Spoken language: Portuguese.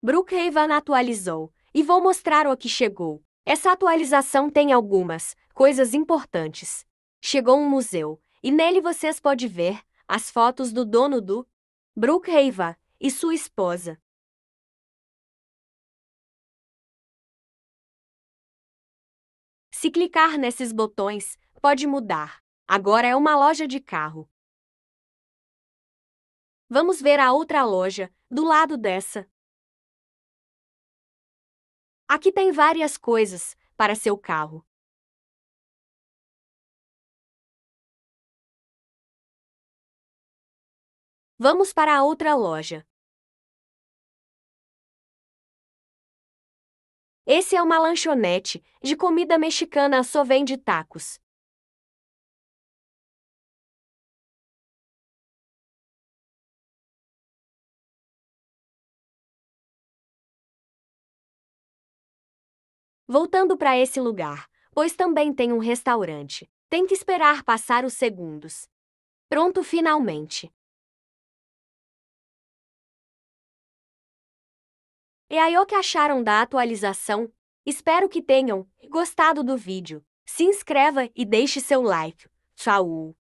Brookhaven atualizou, e vou mostrar o que chegou. Essa atualização tem algumas coisas importantes. Chegou um museu, e nele vocês podem ver as fotos do dono do Brookhaven e sua esposa. Se clicar nesses botões, pode mudar. Agora é uma loja de carro. Vamos ver a outra loja, do lado dessa. Aqui tem várias coisas para seu carro. Vamos para a outra loja. Esse é uma lanchonete de comida mexicana, só vende tacos. Voltando para esse lugar, pois também tem um restaurante. Tem que esperar passar os segundos. Pronto finalmente. E é aí o que acharam da atualização? Espero que tenham gostado do vídeo. Se inscreva e deixe seu like. Tchau!